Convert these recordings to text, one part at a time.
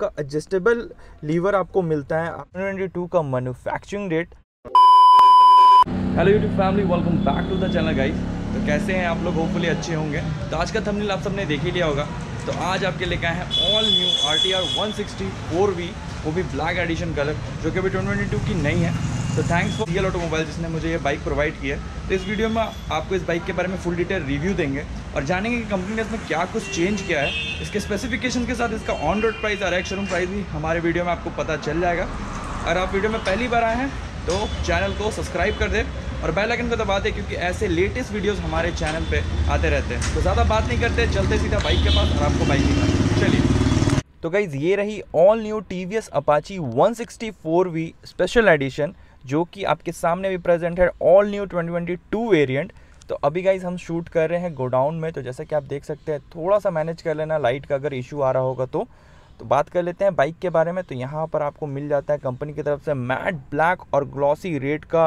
आपका adjustable lever आपको मिलता है का manufacturing date hello YouTube family welcome back to the channel guys तो कैसे हैं आप लोग होपफुली अच्छे होंगे तो आज का थंबनेल आप सबने देख ही लिया होगा तो आज आपके लेके आए हैं ऑल न्यू आर टी वो भी ब्लैक एडिशन कलर जो कि अभी ट्वेंटी की नहीं है तो थैंक्स फॉर रियल ऑटोमोबाइल जिसने मुझे ये बाइक प्रोवाइड की है तो इस वीडियो में आपको इस बाइक के बारे में फुल डिटेल रिव्यू देंगे और जानेंगे कि कंपनी ने इसमें क्या कुछ चेंज किया है इसके स्पेसिफिकेशन के साथ इसका ऑन रोड प्राइस और एक्शरूम प्राइस भी हमारे वीडियो में आपको पता चल जाएगा अगर आप वीडियो में पहली बार आए हैं तो चैनल को सब्सक्राइब कर दें और बेल आइकन को दबा दें क्योंकि ऐसे लेटेस्ट वीडियोज़ हमारे चैनल पर आते रहते हैं तो ज़्यादा बात नहीं करते चलते सीधा बाइक के पास और आपको बाइक दिखाते चलिए तो गाइज़ ये रही all new T V S Apache one sixty four V special edition जो कि आपके सामने भी प्रेजेंट है ऑल न्यू 2022 वेरियंट तो अभी गाइज हम शूट कर रहे हैं गोडाउन में तो जैसा कि आप देख सकते हैं थोड़ा सा मैनेज कर लेना लाइट का अगर इशू आ रहा होगा तो तो बात कर लेते हैं बाइक के बारे में तो यहाँ पर आपको मिल जाता है कंपनी की तरफ से मैट ब्लैक और ग्लॉसी रेड का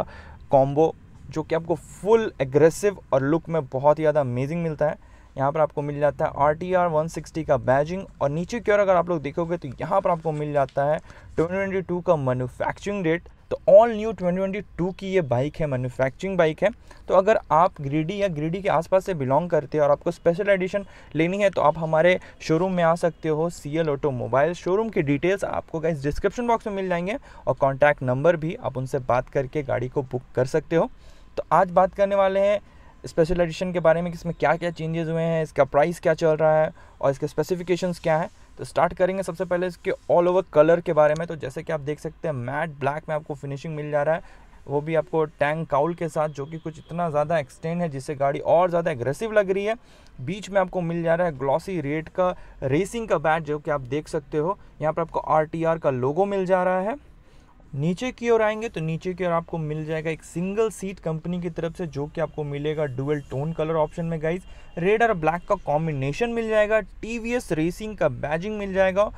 कॉम्बो जो कि आपको फुल एग्रेसिव और लुक में बहुत ही ज़्यादा अमेजिंग मिलता है यहाँ पर आपको मिल जाता है R T R one sixty का बैजिंग और नीचे की ओर अगर आप लोग देखोगे तो यहाँ पर आपको मिल जाता है ट्वेंटी का मैनुफैक्चरिंग रेट तो ऑल न्यू 2022 की ये बाइक है मैन्युफैक्चरिंग बाइक है तो अगर आप ग्रीडी या ग्रीडी के आसपास से बिलोंग करते हो और आपको स्पेशल एडिशन लेनी है तो आप हमारे शोरूम में आ सकते हो C L automobile showroom की डिटेल्स आपको गाइस डिस्क्रिप्शन बॉक्स में मिल जाएंगे और कॉन्टैक्ट नंबर भी आप उनसे बात करके गाड़ी को बुक कर सकते हो तो आज बात करने वाले हैं स्पेशल एडिशन के बारे में कि इसमें क्या क्या चेंजेस हुए हैं इसका प्राइस क्या चल रहा है और इसके स्पेसिफिकेशंस क्या हैं तो स्टार्ट करेंगे सबसे पहले इसके ऑल ओवर कलर के बारे में तो जैसे कि आप देख सकते हैं मैट ब्लैक में आपको फिनिशिंग मिल जा रहा है वो भी आपको टैंक काउल के साथ जो कि कुछ इतना ज़्यादा एक्सटेंड है जिससे गाड़ी और ज़्यादा एग्रेसिव लग रही है बीच में आपको मिल जा रहा है ग्लॉसी रेड का रेसिंग का बैट जो कि आप देख सकते हो यहाँ पर आपको आर का लोगो मिल जा रहा है नीचे की ओर आएंगे तो नीचे की ओर आपको मिल जाएगा एक सिंगल सीट कंपनी की तरफ से जो कि आपको मिलेगा डुअल टोन कलर ऑप्शन में गाइज रेड और ब्लैक का कॉम्बिनेशन मिल जाएगा टी रेसिंग का बैजिंग मिल जाएगा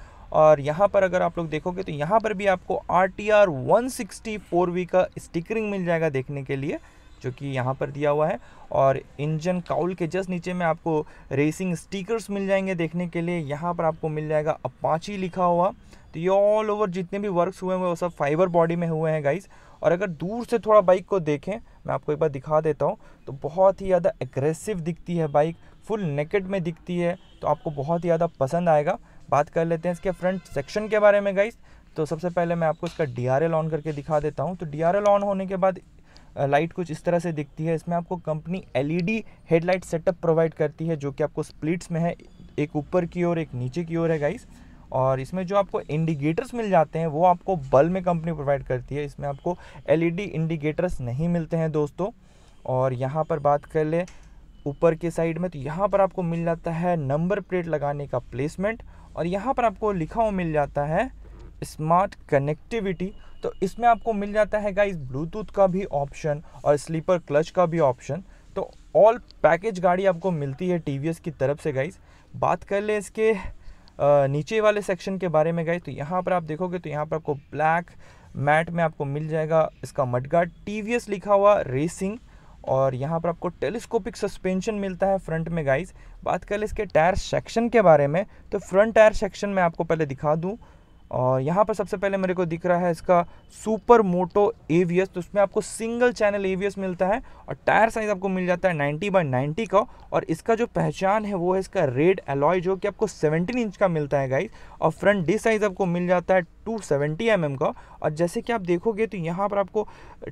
और यहाँ पर अगर आप लोग देखोगे तो यहाँ पर भी आपको R T R one sixty four V का स्टिकरिंग मिल जाएगा देखने के लिए जो कि यहाँ पर दिया हुआ है और इंजन काउल के जस्ट नीचे में आपको रेसिंग स्टिकर्स मिल जाएंगे देखने के लिए यहाँ पर आपको मिल जाएगा अपाची लिखा हुआ तो ये ऑल ओवर जितने भी वर्क्स हुए हैं वो सब फाइबर बॉडी में हुए हैं गाइज और अगर दूर से थोड़ा बाइक को देखें मैं आपको एक बार दिखा देता हूँ तो बहुत ही ज़्यादा एग्रेसिव दिखती है बाइक फुल नेकेड में दिखती है तो आपको बहुत ही ज़्यादा पसंद आएगा बात कर लेते हैं इसके फ्रंट सेक्शन के बारे में गाइज तो सबसे पहले मैं आपको इसका डी ऑन करके दिखा देता हूँ तो डी ऑन होने के बाद लाइट कुछ इस तरह से दिखती है इसमें आपको company LED headlight setup provide करती है जो कि आपको स्प्लिट्स में है एक ऊपर की ओर एक नीचे की ओर है गाइस और इसमें जो आपको इंडिकेटर्स मिल जाते हैं वो आपको बल में कंपनी प्रोवाइड करती है इसमें आपको एलईडी इंडिकेटर्स नहीं मिलते हैं दोस्तों और यहाँ पर बात कर ले ऊपर के साइड में तो यहाँ पर आपको मिल जाता है नंबर प्लेट लगाने का प्लेसमेंट और यहाँ पर आपको लिखा हुआ मिल जाता है स्मार्ट कनेक्टिविटी तो इसमें आपको मिल जाता है गाइस ब्लूटूथ का भी ऑप्शन और स्लीपर क्लच का भी ऑप्शन तो ऑल पैकेज गाड़ी आपको मिलती है टी की तरफ से गाइस बात कर ले इसके नीचे वाले सेक्शन के बारे में गए तो यहाँ पर आप देखोगे तो यहाँ पर आपको ब्लैक मैट में आपको मिल जाएगा इसका मडगार्ड टी लिखा हुआ रेसिंग और यहाँ पर आपको टेलीस्कोपिक सस्पेंशन मिलता है फ्रंट में गाइस बात कर ले इसके टायर सेक्शन के बारे में तो फ्रंट टायर सेक्शन में आपको पहले दिखा दूँ और यहाँ पर सबसे पहले मेरे को दिख रहा है इसका सुपर मोटो एवीएस तो उसमें आपको सिंगल चैनल एवीएस मिलता है और टायर साइज आपको मिल जाता है 90 बाई 90 का और इसका जो पहचान है वो है इसका रेड एलॉय जो कि आपको 17 इंच का मिलता है गाइस और फ्रंट डी साइज आपको मिल जाता है 270 सेवेंटी mm का और जैसे कि आप देखोगे तो यहाँ पर आपको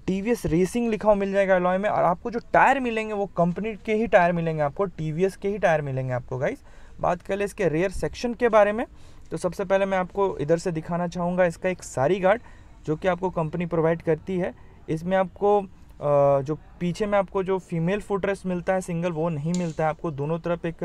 टी रेसिंग लिखा हुआ मिल जाएगा एलॉय में और आपको जो टायर मिलेंगे वो कंपनी के ही टायर मिलेंगे आपको टी के ही टायर मिलेंगे आपको गाइस बात कर ले इसके रेयर सेक्शन के बारे में तो सबसे पहले मैं आपको इधर से दिखाना चाहूँगा इसका एक सारी गार्ड जो कि आपको कंपनी प्रोवाइड करती है इसमें आपको जो पीछे में आपको जो फीमेल फुटरेस मिलता है सिंगल वो नहीं मिलता है आपको दोनों तरफ एक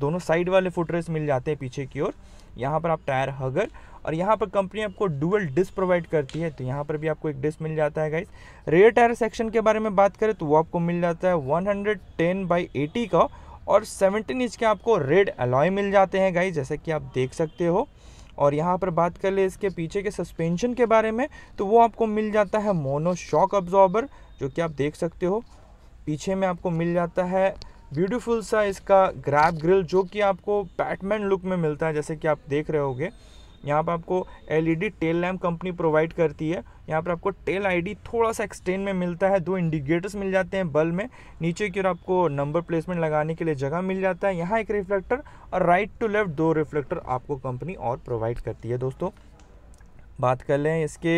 दोनों साइड वाले फुटरेस मिल जाते हैं पीछे की ओर यहाँ पर आप टायर हगर और यहाँ पर कंपनी आपको डुअल डिस्क प्रोवाइड करती है तो यहाँ पर भी आपको एक डिस्क मिल जाता है गाइस रेयर टायर सेक्शन के बारे में बात करें तो वो आपको मिल जाता है 110 बाई एटी का और 17 इंच के आपको रेड अलॉय मिल जाते हैं गाइज जैसे कि आप देख सकते हो और यहाँ पर बात कर ले इसके पीछे के सस्पेंशन के बारे में तो वो आपको मिल जाता है मोनो शॉक अब्जॉर्बर जो कि आप देख सकते हो पीछे में आपको मिल जाता है ब्यूटीफुल सा इसका ग्रैप ग्रिल जो कि आपको बैटमैन लुक में मिलता है जैसे कि आप देख रहे होगे यहाँ पर आपको LED tail lamp company provide करती है यहाँ पर आपको टेल आईडी थोड़ा सा एक्सटेंड में मिलता है दो इंडिकेटर्स मिल जाते हैं बल्ब में नीचे की ओर आपको नंबर प्लेसमेंट लगाने के लिए जगह मिल जाता है यहाँ एक रिफ्लेक्टर और राइट टू लेफ्ट दो रिफ्लेक्टर आपको कंपनी और प्रोवाइड करती है दोस्तों बात कर लें इसके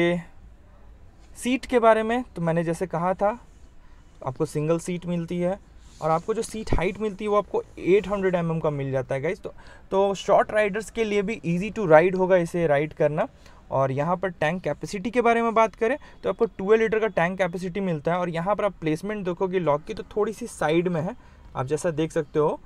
सीट के बारे में तो मैंने जैसे कहा था आपको सिंगल सीट मिलती है और आपको जो सीट हाइट मिलती है वो आपको 800 हंड्रेड mm का मिल जाता है गाइज तो तो शॉर्ट राइडर्स के लिए भी इजी टू राइड होगा इसे राइड करना और यहाँ पर टैंक कैपेसिटी के बारे में बात करें तो आपको टूएल लीटर का टैंक कैपेसिटी मिलता है और यहाँ पर आप प्लेसमेंट देखोगे लॉक की तो थोड़ी सी साइड में है आप जैसा देख सकते हो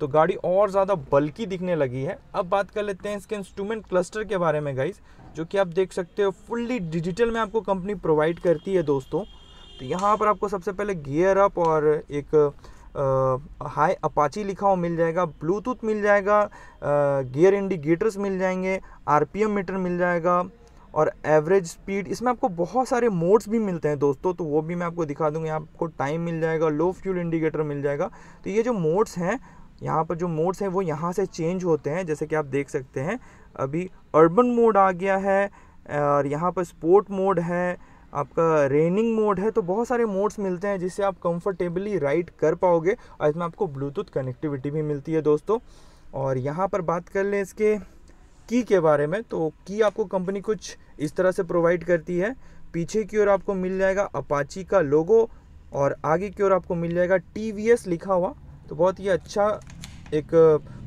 तो गाड़ी और ज़्यादा बल्कि दिखने लगी है अब बात कर लेते हैं इसके इंस्ट्रूमेंट क्लस्टर के बारे में गाइज जो कि आप देख सकते हो फुल्ली डिजिटल में आपको कंपनी प्रोवाइड करती है दोस्तों तो यहाँ पर आपको सबसे पहले गियर अप और एक हाई अपाची लिखा हुआ मिल जाएगा ब्लूटूथ मिल जाएगा गियर इंडिकेटर्स मिल जाएंगे आरपीएम मीटर मिल जाएगा और एवरेज स्पीड इसमें आपको बहुत सारे मोड्स भी मिलते हैं दोस्तों तो वो भी मैं आपको दिखा दूंगा यहाँ आपको टाइम मिल जाएगा लो फ्यूल इंडिकेटर मिल जाएगा तो ये जो मोड्स हैं यहाँ पर जो मोड्स हैं वो यहाँ से चेंज होते हैं जैसे कि आप देख सकते हैं अभी अर्बन मोड आ गया है और यहाँ पर स्पोर्ट मोड है आपका रेनिंग मोड है तो बहुत सारे मोड्स मिलते हैं जिससे आप कंफर्टेबली राइड कर पाओगे और इसमें आपको ब्लूटूथ कनेक्टिविटी भी मिलती है दोस्तों और यहाँ पर बात कर लें इसके की के बारे में तो की आपको कंपनी कुछ इस तरह से प्रोवाइड करती है पीछे की ओर आपको मिल जाएगा अपाची का लोगो और आगे की ओर आपको मिल जाएगा टी लिखा हुआ तो बहुत ही अच्छा एक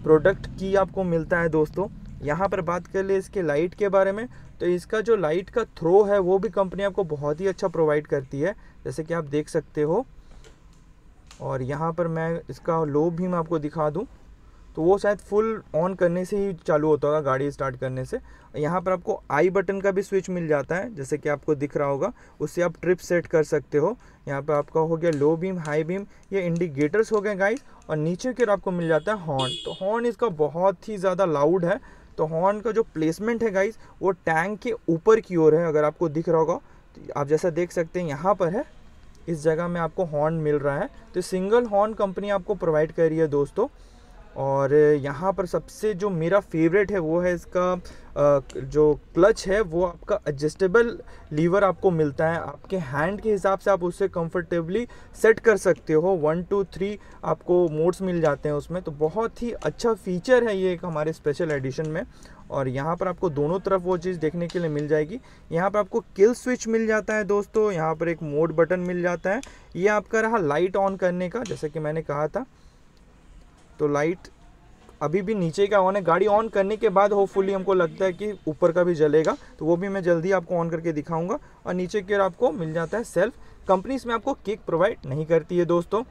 प्रोडक्ट की आपको मिलता है दोस्तों यहाँ पर बात कर ले इसके लाइट के बारे में तो इसका जो लाइट का थ्रो है वो भी कंपनी आपको बहुत ही अच्छा प्रोवाइड करती है जैसे कि आप देख सकते हो और यहाँ पर मैं इसका लो भी मैं आपको दिखा दूँ तो वो शायद फुल ऑन करने से ही चालू होता होगा गाड़ी स्टार्ट करने से यहाँ पर आपको आई बटन का भी स्विच मिल जाता है जैसे कि आपको दिख रहा होगा उससे आप ट्रिप सेट कर सकते हो यहाँ पर आपका हो गया लो बीम हाई बीम ये इंडिकेटर्स हो गए गाइस और नीचे की ओर आपको मिल जाता है हॉर्न तो हॉर्न इसका बहुत ही ज़्यादा लाउड है तो हॉर्न का जो प्लेसमेंट है गाइज वो टैंक के ऊपर की ओर है अगर आपको दिख रहा होगा तो आप जैसा देख सकते हैं यहाँ पर है इस जगह में आपको हॉर्न मिल रहा है तो सिंगल हॉर्न कंपनी आपको प्रोवाइड कर रही है दोस्तों और यहाँ पर सबसे जो मेरा फेवरेट है वो है इसका जो क्लच है वो आपका एडजस्टेबल लीवर आपको मिलता है आपके हैंड के हिसाब से आप उसे कंफर्टेबली सेट कर सकते हो वन टू थ्री आपको मोड्स मिल जाते हैं उसमें तो बहुत ही अच्छा फीचर है ये एक हमारे स्पेशल एडिशन में और यहाँ पर आपको दोनों तरफ वो चीज़ देखने के लिए मिल जाएगी यहाँ पर आपको किल स्विच मिल जाता है दोस्तों यहाँ पर एक मोड बटन मिल जाता है ये आपका रहा लाइट ऑन करने का जैसे कि मैंने कहा था तो लाइट अभी भी नीचे का ऑन है गाड़ी ऑन करने के बाद होपफुली हमको लगता है कि ऊपर का भी जलेगा तो वो भी मैं जल्दी आपको ऑन करके दिखाऊंगा और नीचे के आपको मिल जाता है सेल्फ कंपनी इसमें आपको किक प्रोवाइड नहीं करती है दोस्तों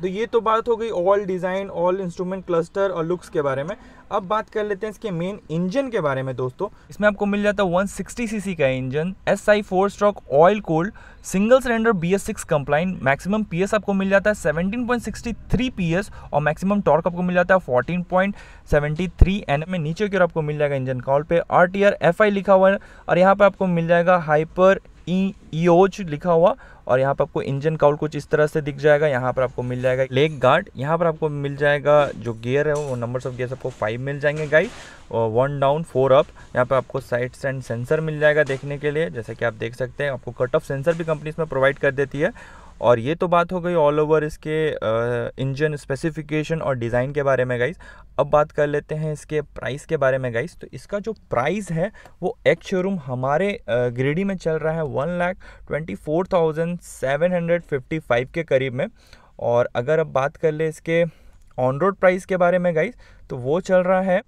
तो ये तो बात हो गई all design all instrument cluster और लुक्स के बारे में अब बात कर लेते हैं इसके मेन इंजन के बारे में दोस्तों इसमें आपको मिल जाता है 160 सीसी का engine S I four stroke oil cooled single cylinder B S six compliant maximum P S आपको मिल जाता है 17.63 पी एस और मैक्सिमम टॉर्क आपको मिल जाता है थ्री एन में नीचे की ओर आपको मिल जाएगा इंजन कॉल पे R T R F I लिखा हुआ है और यहाँ पर आपको मिल जाएगा हाइपर ई लिखा हुआ और यहाँ पर आपको इंजन काउल कुछ इस तरह से दिख जाएगा यहाँ पर आपको मिल जाएगा लेग गार्ड यहाँ पर आपको मिल जाएगा जो गियर है वो नंबर्स ऑफ गियर्स आपको फाइव मिल जाएंगे guide one down four up यहाँ पर आपको साइड स्टैंड सेंसर मिल जाएगा देखने के लिए जैसे कि आप देख सकते हैं आपको कट ऑफ सेंसर भी कंपनी में प्रोवाइड कर देती है और ये तो बात हो गई ऑल ओवर इसके इंजन स्पेसिफिकेशन और डिज़ाइन के बारे में गाइस अब बात कर लेते हैं इसके प्राइस के बारे में गाइस तो इसका जो प्राइस है वो एक शोरूम हमारे ग्रेडी में चल रहा है one lakh twenty four thousand seven hundred fifty five के करीब में और अगर अब बात कर ले इसके ऑन रोड प्राइस के बारे में गाइस तो वो चल रहा है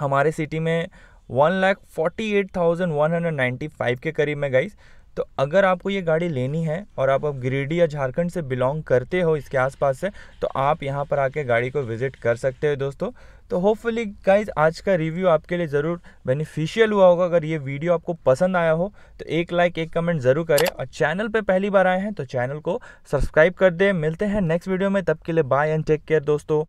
हमारे सिटी में one lakh forty eight thousand one hundred ninety five के करीब में गाइस तो अगर आपको ये गाड़ी लेनी है और आप अब गिरिडीह या झारखंड से बिलोंग करते हो इसके आसपास से तो आप यहाँ पर आके गाड़ी को विज़िट कर सकते हो दोस्तों तो होपफुली गाइज आज का रिव्यू आपके लिए ज़रूर बेनिफिशियल हुआ होगा अगर ये वीडियो आपको पसंद आया हो तो एक लाइक एक कमेंट ज़रूर करें और चैनल पर पहली बार आए हैं तो चैनल को सब्सक्राइब कर दें मिलते हैं नेक्स्ट वीडियो में तब के लिए बाय एंड टेक केयर दोस्तों